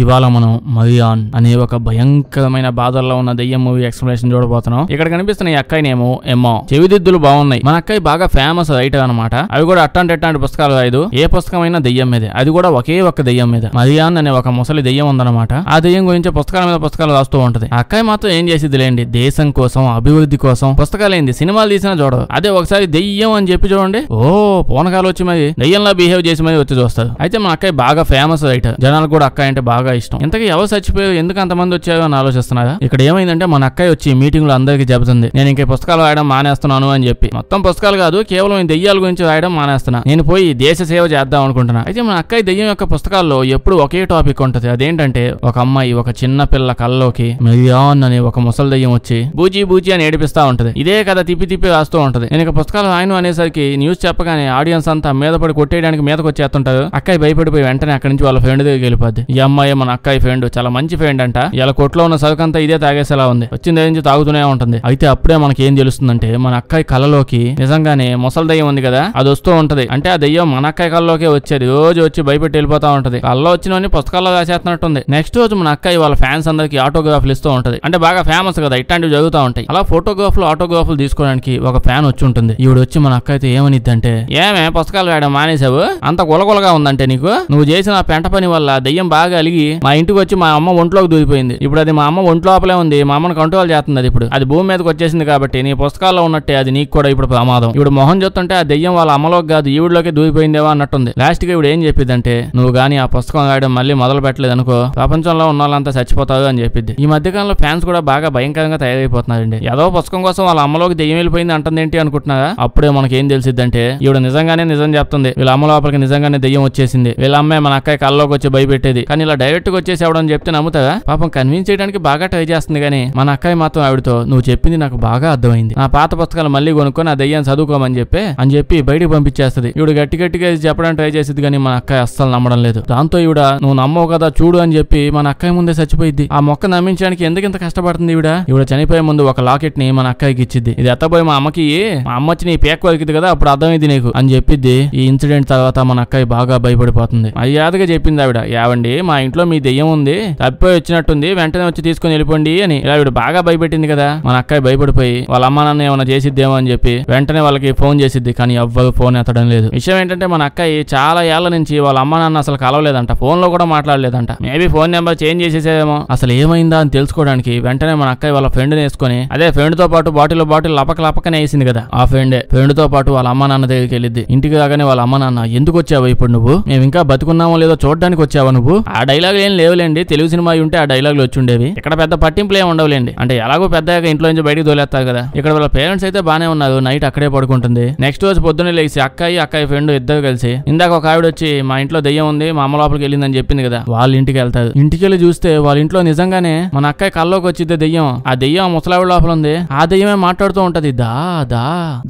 ఇవాళ మనం మరియాన్ అనే ఒక భయంకరమైన బాధల్లో ఉన్న దెయ్యం మూవీ ఎక్స్ప్లెనేషన్ చూడబోతున్నాం ఇక్కడ కనిపిస్తున్న ఈ అక్కయ్యనేమో ఎమ్మో చెవిదిద్దులు బాగున్నాయి మన అక్కయ్య బాగా ఫేమస్ రైటర్ అనమాట అవి కూడా అట్టాంటి అట్టాంటి పుస్తకాలు రాయదు ఏ పుస్తకమైనా దెయ్యం మీదే అది కూడా ఒకే ఒక్క దెయ్యం మీద మరియాన్ అనే ఒక ముసలి దెయ్యం ఉందన్నమాట ఆ దెయ్యం గురించి పుస్తకాల మీద పుస్తకాలు రాస్తూ ఉంటది అక్కయ్య మాత్రం ఏం చేసేది లేండి దేశం కోసం అభివృద్ధి కోసం పుస్తకాలు ఏంది సినిమాలు తీసినా చూడదు అదే ఒకసారి దెయ్యం అని చెప్పి చూడండి ఓ పోనకాలు వచ్చి మరి దెయ్యంలా బిహేవ్ చేసి మరి వచ్చి చూస్తారు అయితే మన అక్కయ్య బాగా ఫేమస్ రైటర్ జనాలు కూడా అక్కయ్య అంటే బాగా బాగా ఇష్టం ఇంతకీ ఎవరు చచ్చిపోయారు ఎందుకు అంతమంది వచ్చారు అని ఆలోచిస్తున్నారా ఇక్కడ ఏమైందంటే మన అక్కయ్య వచ్చి మీటింగ్ లో అందరికీ చెబుతుంది నేను ఇంకే పుస్తకాలు రాయడం మానేస్తున్నాను అని చెప్పి మొత్తం పుస్తకాలు కాదు కేవలం దెయ్యాల గురించి రాయడం మానేస్తున్నా నేను పోయి దేశ సేవ చేద్దాం అనుకుంటున్నా అయితే మన అక్కయ్య దెయ్యం యొక్క పుస్తకాల్లో ఎప్పుడు ఒకే టాపిక్ ఉంటుంది అదేంటంటే ఒక అమ్మాయి ఒక చిన్న పిల్ల కల్లోకి మెలియాన్ అని ఒక ముసలి దెయ్యం వచ్చి బూజీ బూజీ అని ఏడిపిస్తా ఉంటది ఇదే కదా తిప్పి తిప్పి రాస్తూ ఉంటది నేను ఇక పుస్తకాలు రాయను అనేసరికి న్యూస్ చెప్పగానే ఆడియన్స్ అంతా మీద పడి కొట్టేయడానికి మీదకి వచ్చేస్తుంటారు అక్కయ్య భయపడిపోయి వెంటనే అక్కడి నుంచి వాళ్ళ ఫ్రెండ్ దగ్గరికి వెళ్ళిపోద్ది ఈ అమ్మాయి అమ్మాయి మన అక్కాయి ఫ్రెండ్ చాలా మంచి ఫ్రెండ్ అంట ఇలా కొట్లో ఉన్న సరుకంతా ఇదే తాగేసేలా ఉంది వచ్చింది నుంచి తాగుతూనే ఉంటుంది అయితే అప్పుడే మనకి ఏం తెలుస్తుందంటే మన అక్కయ్య కళలోకి నిజంగానే ముసలి దయ్యం ఉంది కదా అది వస్తూ ఉంటది అంటే ఆ దయ్యం మన అక్కయ్య కళ్ళలోకే వచ్చేది రోజు వచ్చి భయపెట్టి వెళ్ళిపోతా ఉంటది కళ్ళలో వచ్చినవని పుస్తకాల్లో రాసేస్తున్నట్టుంది నెక్స్ట్ రోజు మన అక్కయ్య వాళ్ళ ఫ్యాన్స్ అందరికి ఆటోగ్రాఫ్లు ఇస్తూ ఉంటది అంటే బాగా ఫేమస్ కదా ఇట్లాంటివి జరుగుతూ ఉంటాయి అలా ఫోటోగ్రాఫ్లు ఆటోగ్రాఫ్లు తీసుకోవడానికి ఒక ఫ్యాన్ వచ్చి ఉంటుంది ఈవిడ వచ్చి మన అక్క అయితే ఏమనిద్దంటే ఏమే పుస్తకాలు రాయడం మానేసావు అంత గులగులగా ఉందంటే నీకు నువ్వు చేసిన పెంట పని వల్ల దయ్యం బాగా అలిగి తిరిగి మా ఇంటికి వచ్చి మా అమ్మ ఒంట్లోకి దూరిపోయింది ఇప్పుడు అది మా అమ్మ ఒంట్లోపలే ఉంది మా అమ్మను కంట్రోల్ చేస్తుంది అది ఇప్పుడు అది భూమి మీదకి వచ్చేసింది కాబట్టి నీ పుస్తకాల్లో ఉన్నట్టే అది నీకు కూడా ఇప్పుడు ప్రమాదం ఇప్పుడు మొహం చూస్తుంటే ఆ దెయ్యం వాళ్ళ అమ్మలోకి కాదు ఈవిడలోకి దూరిపోయిందేవా అన్నట్టుంది లాస్ట్ కి ఇప్పుడు ఏం చెప్పిద్దంటే నువ్వు గానీ ఆ పుస్తకం రాయడం మళ్ళీ మొదలు పెట్టలేదు అనుకో ప్రపంచంలో ఉన్న వాళ్ళంతా చచ్చిపోతావు అని చెప్పింది ఈ మధ్యకాలంలో ఫ్యాన్స్ కూడా బాగా భయంకరంగా తయారైపోతున్నారండి ఏదో పుస్తకం కోసం వాళ్ళ అమ్మలోకి దెయ్యం వెళ్ళిపోయింది అంటుంది ఏంటి అనుకుంటున్నారా అప్పుడే మనకేం తెలిసిద్దంటే ఈవిడ నిజంగానే నిజం చెప్తుంది వీళ్ళ అమ్మ లోపలికి నిజంగానే దెయ్యం వచ్చేసింది వీళ్ళ అమ్మాయి మన అక్కయ్య కళ్ళలోకి వచ్చి భయపెట్టేది కానీ ఇలా డైరెక్ట్గా వచ్చేసి అవడం చెప్తే నమ్ముతావా పాపం కన్విన్స్ చేయడానికి బాగా ట్రై చేస్తుంది కానీ మన అక్కయ్య మాత్రం ఆవిడతో నువ్వు చెప్పింది నాకు బాగా అర్థమైంది నా పాత పుస్తకాలు మళ్ళీ కొనుక్కొని ఆ దయ్యాన్ని చదువుకోమని చెప్పి అని చెప్పి బయటకు పంపించేస్తుంది ఇవిడు గట్టి గట్టిగా చెప్పడానికి ట్రై చేసింది కానీ మన అక్కయ్య అస్సలు నమ్మడం లేదు దాంతో ఇవిడ నువ్వు నమ్మవు కదా చూడు అని చెప్పి మన అక్కయ్య ముందే చచ్చిపోయింది ఆ మొక్క నమ్మించడానికి ఎందుకు ఇంత కష్టపడుతుంది ఇవిడ ఇవిడ చనిపోయే ముందు ఒక లాకెట్ ని మన అక్కయ్యకి ఇచ్చింది ఇది ఎత్తపోయి మా అమ్మకి మా అమ్మ వచ్చి నీ పేక్ వలికింది కదా అప్పుడు అర్థమైంది నీకు అని చెప్పిద్ది ఈ ఇన్సిడెంట్ తర్వాత మన అక్కయ్య బాగా భయపడిపోతుంది యాదగా చెప్పింది ఆవిడ యావండి మా ఇంట్లో ఇంట్లో మీ దెయ్యం ఉంది తప్పిపోయి వచ్చినట్టుంది వెంటనే వచ్చి తీసుకుని వెళ్ళిపోండి అని ఇలా వీడు బాగా భయపెట్టింది కదా మన అక్కయ్య భయపడిపోయి వాళ్ళ అమ్మ నాన్న ఏమైనా చేసిద్దేమో అని చెప్పి వెంటనే వాళ్ళకి ఫోన్ చేసిద్ది కానీ ఎవ్వరు ఫోన్ ఎత్తడం లేదు విషయం ఏంటంటే మన అక్కయ్య చాలా ఏళ్ల నుంచి వాళ్ళ అమ్మ నాన్న అసలు కలవలేదంట ఫోన్ లో కూడా మాట్లాడలేదంట మేబీ ఫోన్ నెంబర్ చేంజ్ చేసేసేదేమో అసలు ఏమైందా అని తెలుసుకోవడానికి వెంటనే మన అక్కయ్య వాళ్ళ ఫ్రెండ్ వేసుకుని అదే ఫ్రెండ్ తో పాటు బాటిల్ బాటిల్ లపక లపకనే వేసింది కదా ఆ ఫ్రెండే ఫ్రెండ్ తో పాటు వాళ్ళ అమ్మ నాన్న దగ్గరికి వెళ్ళింది ఇంటికి రాగానే వాళ్ళ అమ్మ నాన్న ఎందుకు వచ్చావు ఇప్పుడు నువ్వు మేము ఇంకా బతుకున్నామో లేదో చూడడానికి వచ్చావా నువ్వు ఆ డైలాగ్ డైలాగులు ఏం లేవులేండి తెలుగు సినిమా ఉంటే ఆ డైలాగులు ఉండేవి ఇక్కడ పెద్ద పట్టింపులు ఏమి ఉండవులేండి అంటే ఎలాగో పెద్దగా ఇంట్లో నుంచి బయటకు తోలేస్తారు కదా ఇక్కడ వాళ్ళ పేరెంట్స్ అయితే బానే ఉన్నారు నైట్ అక్కడే పడుకుంటుంది నెక్స్ట్ రోజు పొద్దున్నే లేచి అక్కయ్య అక్కయ్య ఫ్రెండ్ ఇద్దరు కలిసి ఇందాక ఒక ఆవిడ వచ్చి మా ఇంట్లో దెయ్యం ఉంది మా అమ్మ లోపలికి వెళ్ళిందని చెప్పింది కదా వాళ్ళ ఇంటికి వెళ్తారు ఇంటికి వెళ్ళి చూస్తే వాళ్ళ ఇంట్లో నిజంగానే మన అక్కయ్య కల్లోకి వచ్చింది దెయ్యం ఆ దెయ్యం ముసలావిడ లోపల ఉంది ఆ దెయ్యమే మాట్లాడుతూ ఉంటది దా దా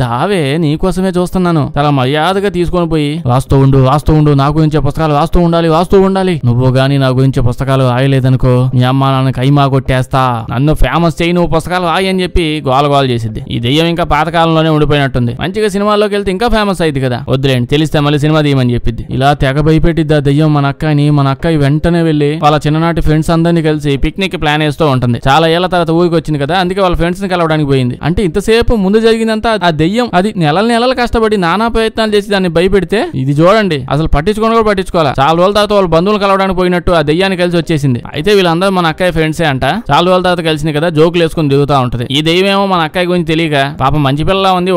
దావే నీకోసమే చూస్తున్నాను చాలా మర్యాదగా తీసుకొని పోయి రాస్తూ ఉండు రాస్తూ ఉండు నాకు గురించి పుస్తకాలు రాస్తూ ఉండాలి రాస్తూ ఉండాలి నువ్వు గానీ నా గురించి పుస్తకాలు రాయలేదనుకో మీ అమ్మ నాన్న కైమా కొట్టేస్తా నన్ను ఫేమస్ చేయి నువ్వు పుస్తకాలు రాయి అని చెప్పి గోల గోల చేసిద్ది ఈ దెయ్యం ఇంకా పాతకాలంలోనే ఉండిపోయినట్టుంది మంచిగా సినిమాల్లోకి వెళ్తే ఇంకా ఫేమస్ అయింది కదా వద్దులేండి తెలిస్తే మళ్ళీ సినిమా తీయమని చెప్పింది ఇలా తెగ భయపెట్టిద్ది ఆ దెయ్యం మన అక్కని మన అక్క వెంటనే వెళ్ళి వాళ్ళ చిన్ననాటి ఫ్రెండ్స్ అందరినీ కలిసి పిక్నిక్ ప్లాన్ వేస్తూ ఉంటుంది చాలా ఏళ్ల తర్వాత ఊరికి వచ్చింది కదా అందుకే వాళ్ళ ఫ్రెండ్స్ ని కలవడానికి పోయింది అంటే ఇంతసేపు ముందు జరిగిందంతా ఆ దెయ్యం అది నెలల నెలలు కష్టపడి నానా ప్రయత్నాలు చేసి దాన్ని భయపెడితే ఇది చూడండి అసలు పట్టించుకొని కూడా పట్టించుకోవాలి చాలా రోజుల తర్వాత వాళ్ళ బంధువులు కలవడానికి పోయినట్టు ఆ దెయ్యాన్ని కలిసి వచ్చేసింది అయితే వీళ్ళందరూ మన అక్కయ్య ఫ్రెండ్సే అంట చాలా రోజుల తర్వాత కలిసింది కదా జోకులు వేసుకుని దిగుతా ఉంటది ఈ దెయ్యం ఏమో మన అక్కయ్య గురించి తెలియక పాప మంచి పిల్లలా ఉంది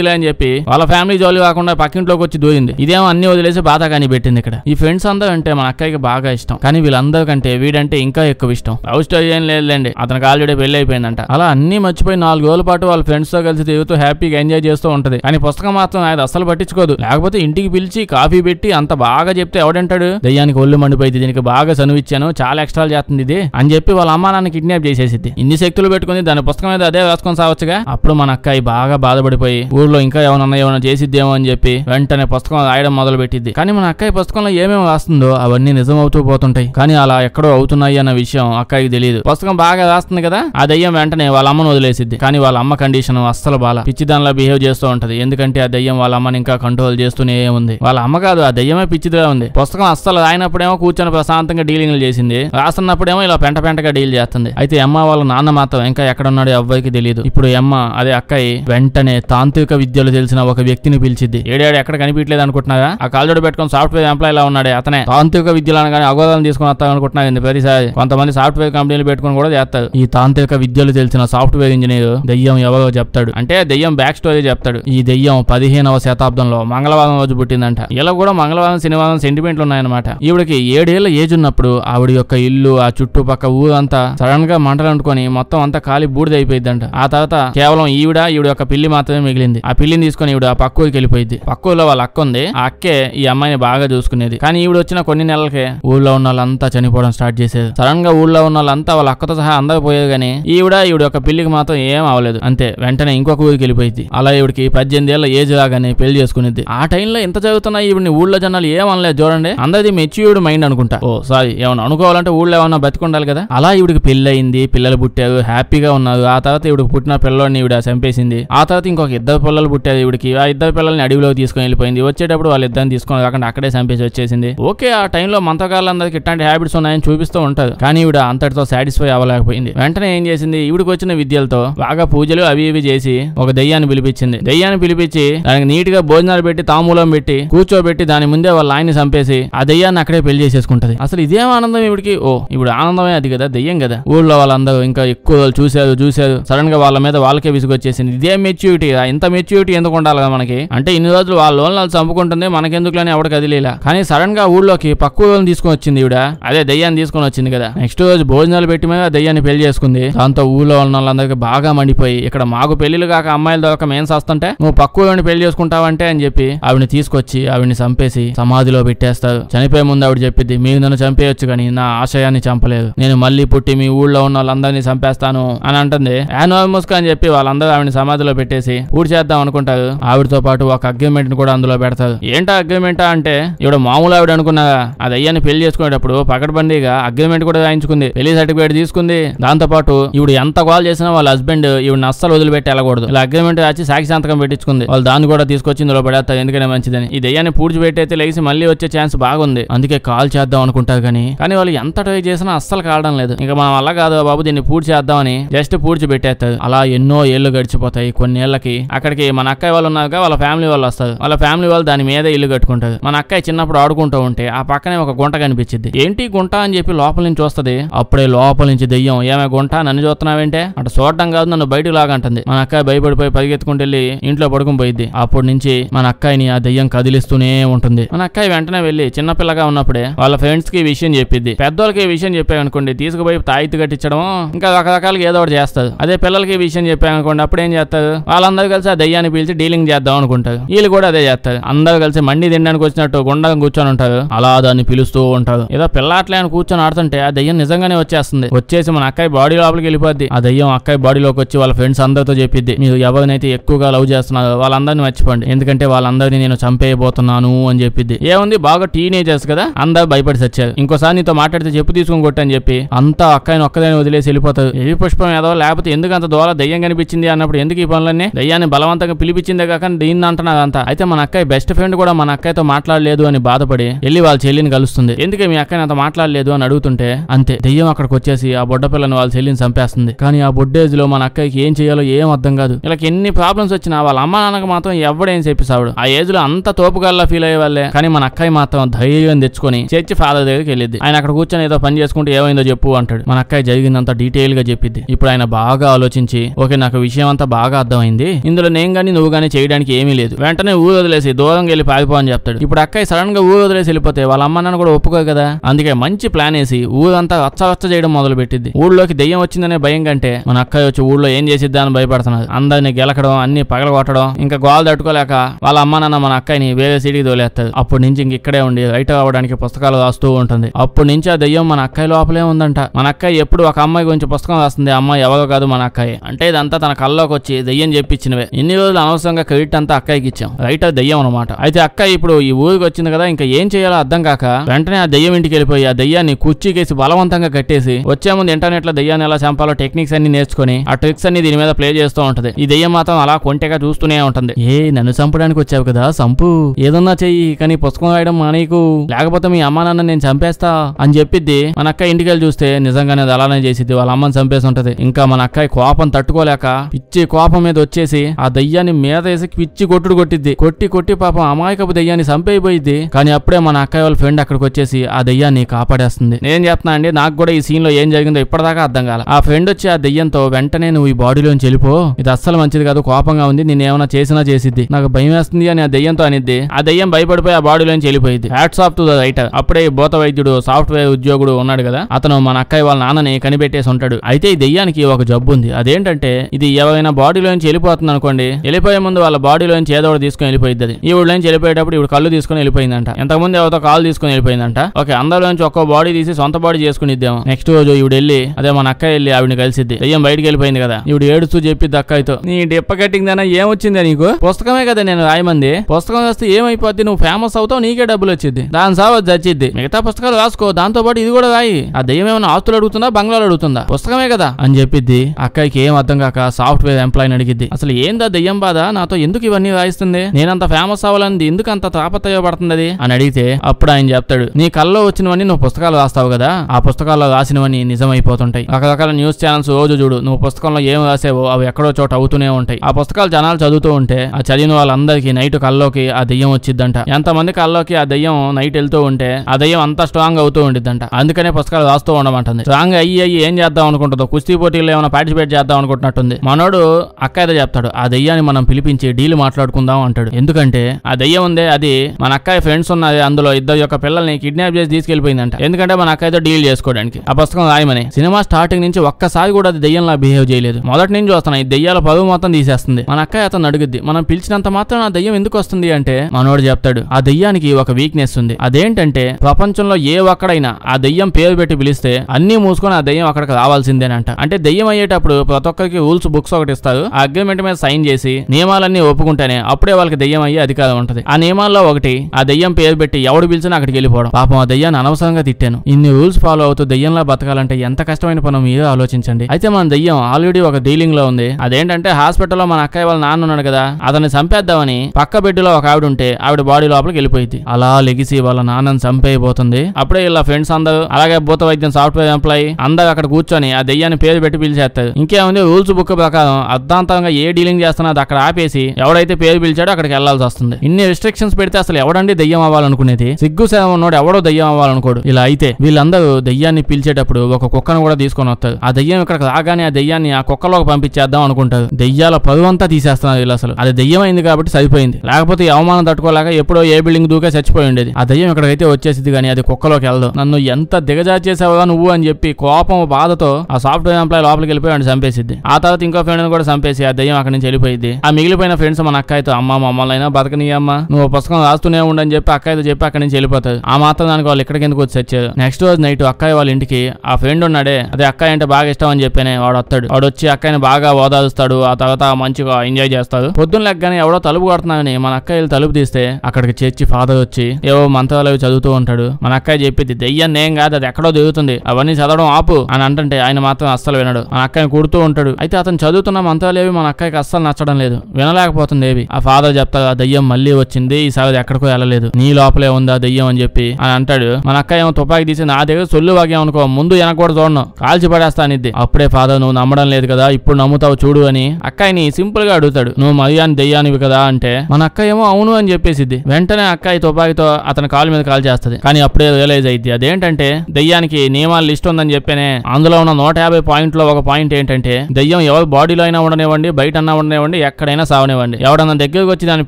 తెలియ అని చెప్పి వాళ్ళ ఫ్యామిలీ జోలి కాకుండా పక్కింట్లోకి వచ్చి దూయింది ఇదేమో అన్ని వదిలేసి బాధ కానీ పెట్టింది ఇక్కడ ఈ ఫ్రెండ్స్ అందరూ అంటే మన అక్కయ్యకి బాగా ఇష్టం కానీ వీళ్ళందరికంటే వీడంటే ఇంకా ఎక్కువ ఇష్టం లవ్ స్టోరీ ఏం లేదులేండి అతనికి కాలుడే పెళ్లి అయిపోయిందంట అలా అన్ని మర్చిపోయి నాలుగు రోజుల పాటు వాళ్ళ ఫ్రెండ్స్ తో కలిసి తిరుగుతూ హ్యాపీగా ఎంజాయ్ చేస్తూ ఉంటది కానీ పుస్తకం మాత్రం ఆయన అస్సలు పట్టించుకోదు లేకపోతే ఇంటికి పిలిచి కాఫీ పెట్టి అంత బాగా చెప్తే ఎవడంటాడు దయ్యానికి ఒళ్ళు మండిపోయింది దీనికి బాగా చనువిచ్చాను చాలా ఎక్స్ట్రా చేస్తుంది ఇది అని చెప్పి వాళ్ళ అమ్మ నాన్న కిడ్నాప్ చేసేసింది ఇన్ని శక్తులు పెట్టుకుని దాని పుస్తకం మీద అదే రాసుకొని సావచ్చుగా అప్పుడు మన అక్క బాగా బాధపడిపోయి ఊర్లో ఇంకా ఏమైనా ఏమైనా చేసిద్దేమో అని చెప్పి వెంటనే పుస్తకం రాయడం మొదలు పెట్టింది కానీ మన అక్కయ్య పుస్తకంలో ఏమేమి రాస్తుందో అవన్నీ నిజం అవుతూ పోతుంటాయి కానీ అలా ఎక్కడో అవుతున్నాయి అన్న విషయం అక్కయ్యకి తెలియదు పుస్తకం బాగా రాస్తుంది కదా ఆ దయ్యం వెంటనే వాళ్ళ అమ్మను వదిలేసిద్ది కానీ వాళ్ళ అమ్మ కండిషన్ అస్సలు బాల పిచ్చిదానిలా బిహేవ్ చేస్తూ ఉంటది ఎందుకంటే ఆ దయ్యం వాళ్ళ అమ్మని ఇంకా కంట్రోల్ చేస్తూనే ఉంది వాళ్ళ అమ్మ కాదు ఆ దయ్యమే పిచ్చిదిగా ఉంది పుస్తకం అస్సలు రాయినప్పుడేమో కూర్చొని ప్రశాంత ప్రశాంతంగా డీలింగ్లు చేసింది రాస్తున్నప్పుడేమో ఇలా పెంట పెంటగా డీల్ చేస్తుంది అయితే అమ్మ వాళ్ళ నాన్న మాత్రం ఇంకా ఎక్కడ ఉన్నాడో అబ్బాయికి తెలియదు ఇప్పుడు అమ్మ అదే అక్కయ్య వెంటనే తాంత్రిక విద్యలు తెలిసిన ఒక వ్యక్తిని పిలిచింది ఏడాడు ఎక్కడ కనిపించలేదు అనుకుంటున్నారా ఆ కాల్జోడు పెట్టుకుని సాఫ్ట్వేర్ ఎంప్లాయ్ లా ఉన్నాడే అతనే తాంత్రిక విద్యలు అనగానే అగోదాలను తీసుకుని వస్తాం అనుకుంటున్నాను ప్రతిసారి కొంతమంది సాఫ్ట్వేర్ కంపెనీలు పెట్టుకుని కూడా చేస్తారు ఈ తాంత్రిక విద్యలు తెలిసిన సాఫ్ట్వేర్ ఇంజనీర్ దెయ్యం ఎవరో చెప్తాడు అంటే దెయ్యం బ్యాక్ స్టోరీ చెప్తాడు ఈ దెయ్యం పదిహేనవ శతాబ్దంలో మంగళవారం రోజు పుట్టిందంట ఇలా కూడా మంగళవారం శనివారం సెంటిమెంట్లు ఉన్నాయన్నమాట ఈవిడకి ఏడేళ్ల ఏజ్ ఉన్నప్పుడు ఆవిడ యొక్క ఇల్లు ఆ చుట్టుపక్క ఊరంతా సడన్ గా మంటలు అంటుకొని మొత్తం అంతా ఖాళీ బూడిద అయిపోయిందంట ఆ తర్వాత కేవలం ఈవిడ ఈవిడ యొక్క పిల్లి మాత్రమే మిగిలింది ఆ పిల్లిని తీసుకుని ఈవిడ పక్కకి వెళ్ళిపోయింది పక్కలో వాళ్ళ అక్క ఉంది ఆ అక్కే ఈ అమ్మాయిని బాగా చూసుకునేది కానీ ఈవిడ వచ్చిన కొన్ని నెలలకే ఊళ్ళో ఉన్న వాళ్ళంతా చనిపోవడం స్టార్ట్ చేసేది సడన్ గా ఊళ్ళో ఉన్న వాళ్ళంతా వాళ్ళ అక్కతో సహా అందరూ పోయేది కానీ ఈవిడ ఈవిడ యొక్క పిల్లికి మాత్రం ఏం అవ్వలేదు అంతే వెంటనే ఇంకొక ఊరికి వెళ్ళిపోయింది అలా ఈవిడికి పద్దెనిమిది ఏళ్ళ ఏజ్ రాగానే పెళ్లి చేసుకునేది ఆ టైంలో ఎంత చదువుతున్నా ఈవిడిని ఊళ్ళో జనాలు ఏం అనలేదు చూడండి అందరిది మెచ్యూర్డ్ మైండ్ అనుకుంటా ఓ సారీ ఏమైనా అనుకోవాలంటే ఊళ్ళో ఏమన్నా బతికుండాలి కదా అలా ఈవిడికి పెళ్ళయింది పిల్లలు పుట్టారు హ్యాపీగా ఉన్నారు ఆ తర్వాత ఇవిడికి పుట్టిన పిల్లల్ని ఈవిడ చంపేసింది ఆ తర్వాత ఇంకొక ఇద్దరు పిల్లలు పుట్టారు ఈవిడికి ఆ ఇద్దరు పిల్లల్ని అడవిలోకి తీసుకొని వెళ్ళిపోయింది వచ్చేటప్పుడు వాళ్ళు ఇద్దరిని తీసుకొని కాకుండా అక్కడే చంపేసి వచ్చేసింది ఓకే ఆ టైంలో మంతకాలందరికి ఇట్లాంటి హ్యాబిట్స్ ఉన్నాయని చూపిస్తూ ఉంటారు కానీ ఈవిడ అంతటితో సాటిస్ఫై అవ్వలేకపోయింది వెంటనే ఏం చేసింది ఈవిడికి వచ్చిన విద్యలతో బాగా పూజలు అవి ఇవి చేసి ఒక దయ్యాన్ని పిలిపించింది దయ్యాన్ని పిలిపించి దానికి నీట్ గా భోజనాలు పెట్టి తాములం పెట్టి కూర్చోబెట్టి దాని ముందే వాళ్ళ ఆయన్ని చంపేసి ఆ దయ్యాన్ని అక్కడే పెళ్లి చేసేసుకుంటది అసలు ఇదేం ఆనందం ఇవిడికి ఓ ఇప్పుడు ఆనందమే అది కదా దెయ్యం కదా ఊళ్ళో వాళ్ళందరూ ఇంకా ఎక్కువ వాళ్ళు చూశారు చూశారు సడన్ గా వాళ్ళ మీద వాళ్ళకే విసుగొచ్చేసింది ఇదే మెచ్యూరిటీ ఇంత మెచ్యూరిటీ ఎందుకు ఉండాలి కదా మనకి అంటే ఇన్ని రోజులు వాళ్ళ లోన్ వాళ్ళు చంపుకుంటుంది మనకెందుకులని ఎవడ కదిలేలా కానీ సడన్ గా ఊళ్ళోకి పక్కు రోజులు తీసుకుని వచ్చింది ఇవిడ అదే దెయ్యాన్ని తీసుకుని వచ్చింది కదా నెక్స్ట్ రోజు భోజనాలు పెట్టి మీద దెయ్యాన్ని పెళ్లి చేసుకుంది దాంతో ఊళ్ళో ఉన్న వాళ్ళందరికీ బాగా మండిపోయి ఇక్కడ మాకు పెళ్లిలు కాక అమ్మాయిలు దొరక మేం చేస్తుంటే నువ్వు పక్కువని పెళ్లి చేసుకుంటావంటే అని చెప్పి ఆవిడని తీసుకొచ్చి ఆవిడని చంపేసి సమాధిలో పెట్టేస్తారు చనిపోయే ముందు ఆవిడ చెప్పింది మీరు నన్ను చంపేయొచ్చు కానీ నా ఆశయాన్ని చంపలేదు నేను మళ్ళీ పుట్టి మీ ఊళ్ళో ఉన్న వాళ్ళందరినీ చంపేస్తాను అని అంటుంది యానోయ్ అని చెప్పి వాళ్ళందరూ ఆవిడని సమాధిలో పెట్టేసి ఊడి చేద్దాం అనుకుంటారు ఆవిడతో పాటు ఒక అగ్రిమెంట్ ని కూడా అందులో పెడతారు ఏంటా అగ్రిమెంటా అంటే ఇవిడ మామూలు ఆవిడ అనుకున్నా అది అయ్యని పెళ్లి చేసుకునేటప్పుడు పకడ్బందీగా అగ్రిమెంట్ కూడా రాయించుకుంది పెళ్లి సర్టిఫికేట్ తీసుకుంది దాంతో పాటు ఇవిడు ఎంత కాల్ చేసినా వాళ్ళ హస్బెండ్ ఇవి అస్సలు వదిలిపెట్టి వెళ్ళకూడదు ఇలా అగ్రిమెంట్ రాసి సాక్షి సంతకం పెట్టించుకుంది వాళ్ళు దాన్ని కూడా తీసుకొచ్చి ఇందులో పడేస్తారు ఎందుకంటే మంచిదని ఈ దయ్యాన్ని పూడ్చి అయితే లేచి మళ్ళీ వచ్చే ఛాన్స్ బాగుంది అందుకే కాల్ చేద్దాం అనుకుంటా పెట్టావు కానీ కానీ వాళ్ళు ఎంత ట్రై చేసినా అస్సలు కావడం లేదు ఇంకా మనం అలా కాదు బాబు దీన్ని పూడ్చి చేద్దామని జస్ట్ పూడ్చి పెట్టేస్తారు అలా ఎన్నో ఏళ్ళు గడిచిపోతాయి కొన్ని ఏళ్ళకి అక్కడికి మన అక్కయ్య వాళ్ళు ఉన్నాక వాళ్ళ ఫ్యామిలీ వాళ్ళు వస్తారు వాళ్ళ ఫ్యామిలీ వాళ్ళు దాని మీద ఇల్లు కట్టుకుంటారు మన అక్కయ్య చిన్నప్పుడు ఆడుకుంటూ ఉంటే ఆ పక్కనే ఒక గుంట కనిపించింది ఏంటి గుంట అని చెప్పి లోపల నుంచి వస్తుంది అప్పుడే లోపల నుంచి దెయ్యం ఏమే గుంట నన్ను చూస్తున్నావేంటే అటు చూడడం కాదు నన్ను బయటకు లాగంటుంది మన అక్కయ్య భయపడిపోయి పరిగెత్తుకుంటూ వెళ్ళి ఇంట్లో పడుకుని పోయింది అప్పటి నుంచి మన అక్కయ్యని ఆ దెయ్యం కదిలిస్తూనే ఉంటుంది మన అక్కయ్య వెంటనే వెళ్ళి చిన్నపిల్లగా ఉన్నప్పుడే వాళ్ళ ఫ్రెండ్స్ కి ఈ విషయం చెప్పింది పెద్దోళ్ళకి ఈ విషయం చెప్పామనుకోండి తీసుకుపోయి తాయితీ కట్టించడము ఇంకా రకరకాలుగా ఏదో ఒకటి చేస్తారు అదే పిల్లలకి ఈ విషయం చెప్పామనుకోండి అప్పుడు ఏం చేస్తారు వాళ్ళందరూ కలిసి ఆ దయ్యాన్ని పిలిచి డీలింగ్ చేద్దాం అనుకుంటారు వీళ్ళు కూడా అదే చేస్తారు అందరు కలిసి మండి తినడానికి వచ్చినట్టు గుండగా కూర్చొని ఉంటారు అలా దాన్ని పిలుస్తూ ఉంటారు ఏదో పిల్లాట్లే అని కూర్చొని ఆడుతుంటే ఆ దయ్యం నిజంగానే వచ్చేస్తుంది వచ్చేసి మన అక్కయ్య బాడీ లోపలికి వెళ్ళిపోద్ది ఆ దయ్యం అక్కయ్య బాడీలోకి వచ్చి వాళ్ళ ఫ్రెండ్స్ అందరితో చెప్పిద్ది మీరు ఎవరినైతే ఎక్కువగా లవ్ చేస్తున్నారో వాళ్ళందరినీ మర్చిపోండి ఎందుకంటే వాళ్ళందరినీ నేను చంపేయబోతున్నాను అని చెప్పిద్ది ఏముంది బాగా టీనేజర్స్ కదా అందరు భయపడి సచ్చారు మిషల్ ఇంకోసారి నీతో మాట్లాడితే చెప్పు తీసుకుని కొట్టని చెప్పి అంతా అక్కని ఒక్కదాన్ని వదిలేసి వెళ్ళిపోతాడు ఏవి పుష్పం ఏదో లేకపోతే ఎందుకు అంత దోల దయ్యం కనిపించింది అన్నప్పుడు ఎందుకు ఈ పనులన్నీ దయ్యాన్ని బలవంతంగా పిలిపించిందే కాక దీన్ని అంటున్నది అంతా అయితే మన అక్కయ్య బెస్ట్ ఫ్రెండ్ కూడా మన అక్కయ్యతో మాట్లాడలేదు అని బాధపడి వెళ్ళి వాళ్ళ చెల్లిని కలుస్తుంది ఎందుకే మీ అక్కని అంత మాట్లాడలేదు అని అడుగుతుంటే అంతే దయ్యం అక్కడికి వచ్చేసి ఆ బొడ్డ పిల్లని వాళ్ళ చెల్లిని చంపేస్తుంది కానీ ఆ బొడ్డేజ్ లో మన అక్కయ్యకి ఏం చేయాలో ఏం అర్థం కాదు ఇలా ఎన్ని ప్రాబ్లమ్స్ వచ్చినా వాళ్ళ అమ్మ నాన్నకు మాత్రం ఎవడేం సావుడు ఆ ఏజ్ లో అంత తోపుగల్లా ఫీల్ అయ్యే వాళ్ళే కానీ మన అక్కయ్య మాత్రం ధైర్యం తెచ్చుకొని చర్చి ఫాదర్ దగ్గరికి వెళ్ళింది ఆయన అక్కడ కూర్చొని ఏదో పని చేసుకుంటే ఏమైందో చెప్పు అంటాడు మన అక్కయ్య జరిగిందంత డీటెయిల్ గా చెప్పింది ఇప్పుడు ఆయన బాగా ఆలోచించి ఓకే నాకు విషయం అంతా బాగా అర్థమైంది ఇందులో నేను గానీ నువ్వు గానీ చేయడానికి ఏమీ లేదు వెంటనే ఊరు వదిలేసి దూరంగా వెళ్ళి పారిపో అని చెప్తాడు ఇప్పుడు అక్కయ్య సడన్ గా ఊరు వదిలేసి వెళ్ళిపోతే వాళ్ళ అమ్మ నాన్న కూడా ఒప్పుకో కదా అందుకే మంచి ప్లాన్ వేసి ఊరంతా రచ్చరచ్చ చేయడం మొదలు పెట్టింది ఊళ్ళోకి దెయ్యం వచ్చిందనే భయం కంటే మన అక్కయ్య వచ్చి ఊళ్ళో ఏం చేసిద్దా అని భయపడుతున్నారు అందరిని గెలకడం అన్ని పగల కొట్టడం ఇంకా గోలు తట్టుకోలేక వాళ్ళ అమ్మ నాన్న మన అక్కయ్యని వేరే సిడికి తోలేస్తారు అప్పటి నుంచి ఇంక ఇక్కడే ఉండి రైట్ అవ్వడానికి పుస్తకాలు రాస్తూ ఉంటుంది అప్పటి నుంచి ఆ దెయ్యం మన అక్కయ్య లోపలే ఉందంట మన అక్కయ్య ఎప్పుడు ఒక అమ్మాయి గురించి పుస్తకం రాస్తుంది ఆ అమ్మాయి ఎవరో కాదు మన అక్కయ్య అంటే ఇదంతా తన కల్లోకి వచ్చి దెయ్యం చెప్పించినవే ఇన్ని రోజులు అనవసరంగా క్రెడిట్ అంతా అక్కయ్యకి ఇచ్చాం రైట్ ఆ దెయ్యం అనమాట అయితే అక్క ఇప్పుడు ఈ ఊరికి వచ్చింది కదా ఇంకా ఏం చేయాలో అర్థం కాక వెంటనే ఆ దెయ్యం ఇంటికి వెళ్ళిపోయి ఆ దెయ్యాన్ని కుర్చీకేసి బలవంతంగా కట్టేసి వచ్చే ముందు ఇంటర్నెట్ లో దెయ్యాన్ని ఎలా చంపాలో టెక్నిక్స్ అన్ని నేర్చుకుని ఆ ట్రిక్స్ అన్ని దీని మీద ప్లే చేస్తూ ఉంటది ఈ దెయ్యం మాత్రం అలా కొంటెగా చూస్తూనే ఉంటుంది ఏ నన్ను చంపడానికి వచ్చావు కదా సంపు ఏదన్నా చెయ్యి కానీ పుస్తకం రాయడం మానేకు లేకపోతే మీ అమ్మా నాన్న నేను చంపేస్తా అని చెప్పిద్ది మన అక్క ఇంటికి చూస్తే నిజంగానే అది అలానే చేసిద్ది వాళ్ళ అమ్మని చంపేసి ఉంటది ఇంకా మన అక్క కోపం తట్టుకోలేక పిచ్చి కోపం మీద వచ్చేసి ఆ దయ్యాన్ని మీద వేసి పిచ్చి కొట్టుడు కొట్టిద్ది కొట్టి కొట్టి పాపం అమాయకపు దయ్యాన్ని చంపైపోయిద్ది కానీ అప్పుడే మన అక్కయ్య వాళ్ళ ఫ్రెండ్ అక్కడికి వచ్చేసి ఆ దయ్యాన్ని కాపాడేస్తుంది నేను చెప్తున్నా అండి నాకు కూడా ఈ సీన్ లో ఏం జరిగిందో ఇప్పటిదాకా అర్థం కాల ఆ ఫ్రెండ్ వచ్చి ఆ దయ్యంతో వెంటనే నువ్వు ఈ బాడీలో చెలిపో ఇది అస్సలు మంచిది కాదు కోపంగా ఉంది నేను ఏమైనా చేసినా చేసిద్ది నాకు భయం వేస్తుంది అని ఆ దయ్యంతో అనిద్ది ఆ దయ్యం భయపడిపోయి ఆ బాడీలో చెలిపోయింది hats off to the writer అప్పుడే ఈ బోత వైద్యుడు సాఫ్ట్వేర్ ఉద్యోగుడు ఉన్నాడు కదా అతను మన అక్కయ్య వాళ్ళ నాన్నని కనిపెట్టేసి ఉంటాడు అయితే ఈ దెయ్యానికి ఒక జబ్బు ఉంది అదేంటంటే ఇది ఎవరైనా నుంచి వెళ్ళిపోతుంది అనుకోండి వెళ్ళిపోయే ముందు వాళ్ళ నుంచి ఏదో ఒకటి తీసుకుని వెళ్ళిపోయింది అది నుంచి వెళ్ళిపోయేటప్పుడు ఇప్పుడు కళ్ళు తీసుకుని వెళ్ళిపోయిందంట ముందు ఎవరితో కాలు తీసుకుని వెళ్ళిపోయిందంట ఓకే నుంచి ఒక్కో బాడీ తీసి సొంత బాడీ ఇద్దాము నెక్స్ట్ రోజు ఇవిడు వెళ్ళి అదే మన అక్క వెళ్ళి ఆవిడని కలిసిద్ది దెయ్యం బయటికి వెళ్ళిపోయింది కదా ఇవిడు ఏడుస్తూ చెప్పిద్ది అక్కయ్యతో నీ డిప్ప కట్టింగ్దైనా ఏమొచ్చిందా నీకు పుస్తకమే కదా నేను రాయమంది పుస్తకం వస్తే ఏమైపోద్ది నువ్వు ఫేమస్ అవుతావు నీకే డబ్బులు వచ్చింది దాని సావ చచ్చిద్ది మిగతా పుస్తకాలు రాసుకో దాంతో పాటు ఇది కూడా రాయి ఆ దయ్యం ఏమైనా ఆస్తులు అడుగుతుందా బంగ్లాలు అడుగుతుందా పుస్తకమే కదా అని చెప్పిద్ది అక్కకి ఏం అర్థం కాక సాఫ్ట్వేర్ ఎంప్లాయీని అడిగిద్ది అసలు ఏందా దయ్యం బాధ నాతో ఎందుకు ఇవన్నీ రాయిస్తుంది నేనంత ఫేమస్ అవ్వాలని ఎందుకు అంత తాపత్రయపడుతుంది అది అని అడిగితే అప్పుడు ఆయన చెప్తాడు నీ కల్లో వచ్చినవన్నీ నువ్వు పుస్తకాలు రాస్తావు కదా ఆ పుస్తకాల్లో రాసినవన్నీ నిజమైపోతుంటాయి రకరకాల న్యూస్ ఛానల్స్ రోజు చూడు నువ్వు పుస్తకంలో ఏం రాసేవో అవి ఎక్కడో చోట అవుతూనే ఉంటాయి ఆ పుస్తకాలు జనాలు చదువుతూ ఉంటే ఆ చదివిన వాళ్ళందరికీ నైట్ కల్లోకి ఆ దెయ్యం వచ్చిందంట ఎంతమంది కల్లోకి ఆ దెయ్యం నైట్ వెళ్తూ ఉంటే ఆ దెయ్యం అంతా స్ట్రాంగ్ అవుతూ ఉండిద్దంట అందుకనే పుస్తకాలు రాస్తూ ఉండమంటుంది స్ట్రాంగ్ అయ్యి అయ్యి ఏం చేద్దాం అనుకుంటుందో కుస్తీ పోటీలు ఏమైనా పార్టిసిపేట్ చేద్దాం అనుకుంటున్నట్టుంది మనోడు అక్క ఏదో చెప్తాడు ఆ దయ్యాన్ని మనం పిలిపించి డీల్ మాట్లాడుకుందాం అంటాడు ఎందుకంటే ఆ దయ్యం ఉందే అది మన అక్క ఫ్రెండ్స్ ఉన్నది అందులో ఇద్దరు యొక్క పిల్లల్ని కిడ్నాప్ చేసి తీసుకెళ్లిపోయిందంట ఎందుకంటే మన అక్క ఏదో డీల్ చేసుకోవడానికి ఆ పుస్తకం రాయమని సినిమా స్టార్టింగ్ నుంచి ఒక్కసారి కూడా అది దయ్యంలా బిహేవ్ చేయలేదు మొదటి నుంచి వస్తున్నా ఈ దయ్యాల పరువు మొత్తం తీసేస్తుంది మన అక్క అతను అడుగుద్ది మనం పిలిచినంత మాత్రం ఆ దయ్యం ఎందుకు వస్తుంది అంటే మనోడు చెప్తాడు ఆ దయ్యానికి ఒక వీక్నెస్ ఉంది అదేంటంటే ప్రపంచంలో ప్రపంచంలో ఏ ఒక్కడైనా ఆ దెయ్యం పేరు పెట్టి పిలిస్తే అన్ని మూసుకొని ఆ దెయ్యం అక్కడికి రావాల్సిందేనంట అంటే దెయ్యం అయ్యేటప్పుడు ప్రతి ఒక్కరికి రూల్స్ బుక్స్ ఒకటి ఇస్తారు ఆ అగ్రిమెంట్ మీద సైన్ చేసి నియమాలన్నీ ఒప్పుకుంటేనే అప్పుడే వాళ్ళకి దెయ్యం అయ్యే అధికారం ఉంటది ఆ నియమాల్లో ఒకటి ఆ దెయ్యం పేరు పెట్టి ఎవడు పిలిచినా అక్కడికి వెళ్ళిపోవడం పాపం ఆ దెయ్యాన్ని అనవసరంగా తిట్టాను ఇన్ని రూల్స్ ఫాలో అవుతూ దెయ్యంలో బతకాలంటే ఎంత కష్టమైన పని మీరు ఆలోచించండి అయితే మన దెయ్యం ఆల్రెడీ ఒక డీలింగ్ లో ఉంది అదేంటంటే హాస్పిటల్లో మన అక్కయ్య వాళ్ళ నాన్న ఉన్నాడు కదా అతన్ని చంపేద్దామని పక్క బెడ్లో ఒక ఆవిడ ఉంటే ఆవిడ బాడీ లోపలికి వెళ్ళిపోయింది అలా లెగిసి వాళ్ళ నాన్నని చంపేయబోతుంది ఉంది అప్పుడే ఇలా ఫ్రెండ్స్ అందరు అలాగే భూత వైద్యం సాఫ్ట్వేర్ ఎంప్లాయీ అందరు అక్కడ కూర్చొని ఆ దెయ్యాన్ని పేరు పెట్టి పిలిచేస్తారు ఇంకేముంది రూల్స్ బుక్ ప్రకారం అర్ధాంతంగా ఏ డీలింగ్ చేస్తున్నది అక్కడ ఆపేసి ఎవడైతే పేరు పిలిచాడో అక్కడికి వెళ్లాల్సి వస్తుంది ఇన్ని రిస్ట్రిక్షన్స్ పెడితే అసలు ఎవడండి దెయ్యం అవ్వాలనుకునేది సిగ్గు సేవ ఉన్నోడు ఎవడో దెయ్యం అవ్వాలనుకోడు ఇలా అయితే వీళ్ళందరూ దెయ్యాన్ని పిలిచేటప్పుడు ఒక కుక్కను కూడా తీసుకొని వస్తారు ఆ దెయ్యం ఇక్కడికి రాగానే ఆ దెయ్యాన్ని ఆ కుక్కలోకి పంపించేద్దాం అనుకుంటారు దెయ్యాల పదువంతా తీసేస్తున్నారు వీళ్ళు అసలు అది దెయ్యం అయింది కాబట్టి సరిపోయింది లేకపోతే అవమానం తట్టుకోలేక ఎప్పుడో ఏ బిల్డింగ్ దూకే చచ్చిపోయి ఉండేది ఆ దెయ్యం ఇక్కడైతే వచ్చేసింది కానీ అది అది కుక్కలోకి వెళ్ళదు నన్ను ఎంత దిగజాచేసావుగా నువ్వు అని చెప్పి కోపం బాధతో ఆ సాఫ్ట్వేర్ ఎంప్లాయీ లోపలికి వెళ్ళిపోయి వాడిని చంపేసిద్ది ఆ తర్వాత ఇంకో ఫ్రెండ్ కూడా చంపేసి ఆ దయ్యం అక్కడి నుంచి వెళ్ళిపోయింది ఆ మిగిలిపోయిన ఫ్రెండ్స్ మన అక్కయ్యతో అమ్మ మమ్మల్ని అయినా అమ్మ నువ్వు పుస్తకం రాస్తూనే ఉండని చెప్పి అక్కయ్యతో చెప్పి అక్కడి నుంచి వెళ్ళిపోతుంది ఆ మాత్రం దానికి వాళ్ళు ఇక్కడికి ఎందుకు వచ్చి వచ్చారు నెక్స్ట్ రోజు నైట్ అక్కయ్య వాళ్ళ ఇంటికి ఆ ఫ్రెండ్ ఉన్నాడే అదే అక్కయ్య అంటే బాగా ఇష్టం అని చెప్పేనే వాడు వస్తాడు వాడు వచ్చి అక్కయ్యని బాగా ఓదారుస్తాడు ఆ తర్వాత మంచిగా ఎంజాయ్ చేస్తాడు పొద్దున్న లెక్కగానే ఎవడో తలుపు కొడుతున్నామని మన అక్కయ్యలు తలుపు తీస్తే అక్కడికి చేర్చి ఫాదర్ వచ్చి ఏవో మంత్రాలు చదువుతూ ఉంటాడు మన మన అక్కయ్య చెప్పింది దెయ్యాన్ని నేను కాదు అది ఎక్కడో దిగుతుంది అవన్నీ చదవడం ఆపు అని అంటే ఆయన మాత్రం అస్సలు వినడు మన అక్కయ్య కుడుతూ ఉంటాడు అయితే అతను చదువుతున్న మంత్రాలేవి మన అక్కయ్యకి అస్సలు నచ్చడం లేదు వినలేకపోతుంది ఏవి ఆ ఫాదర్ చెప్తాడు ఆ దయ్యం మళ్ళీ వచ్చింది ఈసారి ఎక్కడికో వెళ్ళలేదు నీ లోపలే ఉందా దెయ్యం అని చెప్పి అని అంటాడు మన అక్క ఏమో తుపాకి తీసి నా దగ్గర సొల్లు వాగ్యం అనుకో ముందు వెనక కూడా చూడను కాల్చి పడేస్తానిద్ది అప్పుడే ఫాదర్ నువ్వు నమ్మడం లేదు కదా ఇప్పుడు నమ్ముతావు చూడు అని అక్కయ్యని సింపుల్ గా అడుగుతాడు నువ్వు మరియాని దెయ్యానివి కదా అంటే మన అక్క ఏమో అవును అని చెప్పేసిద్ది వెంటనే అక్కయ్య తుపాకితో అతని కాలు మీద కాల్ చేస్తుంది కానీ అప్పుడు అప్పుడే రియలైజ్ అయింది అదేంటంటే దయ్యానికి నియమాల లిస్ట్ ఉందని చెప్పేనే అందులో ఉన్న నూట యాభై లో ఒక పాయింట్ ఏంటంటే దెయ్యం ఎవరు బాడీలో అయినా ఉండనివ్వండి బయట అన్నా ఉండనివ్వండి ఎక్కడైనా సావనివ్వండి ఎవడన్నా దగ్గరకు వచ్చి దాని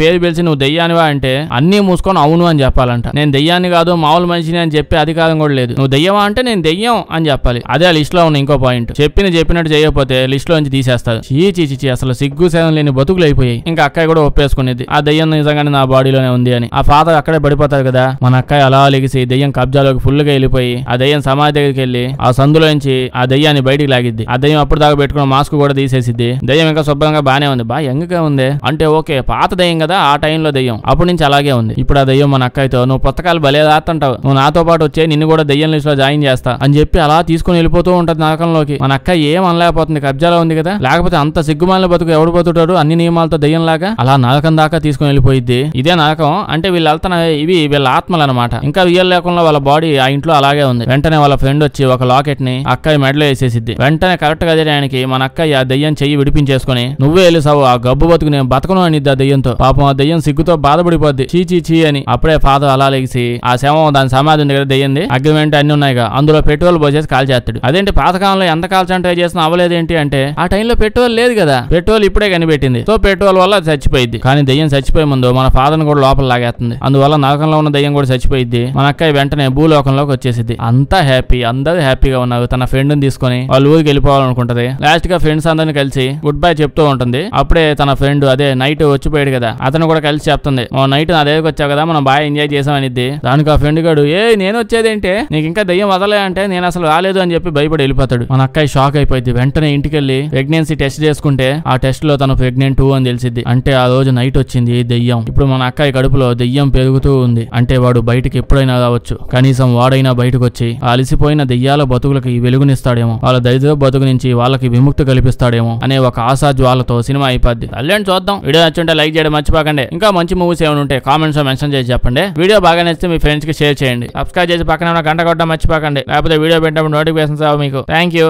పేరు పిలిచి నువ్వు దయ్యానివా అంటే అన్ని మూసుకొని అవును అని చెప్పాలంట నేను దయ్యాన్ని కాదు మామూలు మనిషిని అని చెప్పే అధికారం కూడా లేదు నువ్వు దయ్యమా అంటే నేను దెయ్యం అని చెప్పాలి అదే ఆ లిస్ట్ లో ఉన్న ఇంకో పాయింట్ చెప్పిన చెప్పినట్టు చేయకపోతే లిస్ట్ లో నుంచి తీసేస్తారు చీ చీ అసలు సిగ్గు సేవం లేని బతుకులు అయిపోయాయి ఇంకా అక్కయ్య కూడా ఒప్పేసుకునేది ఆ దెయ్యం నిజంగానే నా బాడీలోనే ఉంది అని ఆ ఫాదర్ అక్కడే పడిపోతారు కదా మన అక్కయ్య అలా లెగిసి దయ్యం దయ్యం కబ్జాలోకి ఫుల్గా వెళ్ళిపోయి ఆ దయ్యం సమాధి దగ్గరికి వెళ్ళి ఆ సందులో నుంచి ఆ దయ్యాన్ని బయటికి లాగిద్ది ఆ దయ్యం అప్పుడు దాకా పెట్టుకున్న మాస్క్ కూడా తీసేసిద్ది దయ్యం ఇంకా శుభ్రంగా బానే ఉంది బా యంగ్గా ఉంది అంటే ఓకే పాత దయ్యం కదా ఆ టైంలో దయ్యం అప్పటి నుంచి అలాగే ఉంది ఇప్పుడు ఆ దయ్యం మన అక్కయ్యతో నువ్వు పుస్తకాలు భలే దాతంటావు నువ్వు నాతో పాటు వచ్చే నిన్ను కూడా దయ్యం లిస్ట్ లో జాయిన్ చేస్తా అని చెప్పి అలా తీసుకుని వెళ్ళిపోతూ ఉంటుంది నరకంలోకి మన అక్క ఏం అనలేకపోతుంది కబ్జాలో ఉంది కదా లేకపోతే అంత సిగ్గుమాల బతుకు ఎవడు పోతుంటాడు అన్ని నియమాలతో దయ్యం లాగా అలా నరకం దాకా తీసుకుని వెళ్ళిపోయింది ఇదే నరకం అంటే వీళ్ళు వెళ్తున్న ఇవి వీళ్ళ ఆత్మలు అనమాట ఇంకా వీళ్ళు లేకుండా కోపంలో వాళ్ళ బాడీ ఆ ఇంట్లో అలాగే ఉంది వెంటనే వాళ్ళ ఫ్రెండ్ వచ్చి ఒక లాకెట్ ని అక్కయ్య మెడలో వేసేసిద్ది వెంటనే కరెక్ట్ గా ఆయనకి మన అక్కయ్య ఆ దెయ్యం చెయ్యి విడిపించేసుకుని నువ్వే వెళ్ళిసావు ఆ గబ్బు బతుకు నేను బతకను అని ఆ దెయ్యంతో పాపం ఆ దెయ్యం సిగ్గుతో బాధపడిపోద్ది చీ చీ చీ అని అప్పుడే ఫాదర్ అలా లేచి ఆ శవం దాని సమాధి దగ్గర దెయ్యంది అగ్రిమెంట్ అన్ని ఉన్నాయిగా అందులో పెట్రోల్ పోసేసి కాల్ చేస్తాడు అదేంటి పాతకాలంలో ఎంత కాల్చంటే చేసినా అవ్వలేదేంటి అంటే ఆ టైంలో పెట్రోల్ లేదు కదా పెట్రోల్ ఇప్పుడే కనిపెట్టింది సో పెట్రోల్ వల్ల చచ్చిపోయింది కానీ దెయ్యం చచ్చిపోయే ముందు మన ఫాదర్ కూడా లోపల లాగేస్తుంది అందువల్ల నరకంలో ఉన్న దెయ్యం కూడా చచ్చిపోయింది మన అక్కయ్య వెంటనే భూలోకంలోకి వచ్చేసింది అంతా హ్యాపీ అందరూ హ్యాపీగా ఉన్నారు తన ఫ్రెండ్ని తీసుకుని వాళ్ళ ఊరికి వెళ్ళిపోవాలనుకుంటది లాస్ట్ గా ఫ్రెండ్స్ అందరిని కలిసి గుడ్ బై చెప్తూ ఉంటుంది అప్పుడే తన ఫ్రెండ్ అదే నైట్ వచ్చిపోయాడు కదా అతను కూడా కలిసి చెప్తుంది మా నైట్ నా దగ్గరకు వచ్చావు కదా మనం బాగా ఎంజాయ్ చేసాం అనిద్ది దానికి ఆ ఫ్రెండ్ గాడు ఏ నేను వచ్చేదేంటే నీకు ఇంకా దయ్యం వదలే అంటే నేను అసలు రాలేదు అని చెప్పి భయపడి వెళ్ళిపోతాడు మన అక్కయ్య షాక్ అయిపోయింది వెంటనే ఇంటికి వెళ్ళి ప్రెగ్నెన్సీ టెస్ట్ చేసుకుంటే ఆ టెస్ట్ లో తను ప్రెగ్నెంట్ టూ అని తెలిసింది అంటే ఆ రోజు నైట్ వచ్చింది దెయ్యం ఇప్పుడు మన అక్కయ్య కడుపులో దెయ్యం పెరుగుతూ ఉంది అంటే వాడు బయటకు ఎప్పుడైనా రావచ్చు ఉండొచ్చు కనీసం వాడైనా బయటకొచ్చి అలిసిపోయిన దెయ్యాల బతుకులకి వెలుగునిస్తాడేమో వాళ్ళ దరిద్ర బతుకు నుంచి వాళ్ళకి విముక్తి కల్పిస్తాడేమో అనే ఒక ఆశా జ్వాలతో సినిమా అయిపోద్ది అల్లండి చూద్దాం వీడియో నచ్చుంటే లైక్ చేయడం మర్చిపోకండి ఇంకా మంచి మూవీస్ ఏమైనా ఉంటే కామెంట్స్ లో మెన్షన్ చేసి చెప్పండి వీడియో బాగా నచ్చితే మీ ఫ్రెండ్స్ కి షేర్ చేయండి సబ్స్క్రైబ్ చేసి పక్కన గంట కొట్టడం మర్చిపోకండి లేకపోతే వీడియో పెట్టినప్పుడు నోటిఫికేషన్స్ మీకు థ్యాంక్ యూ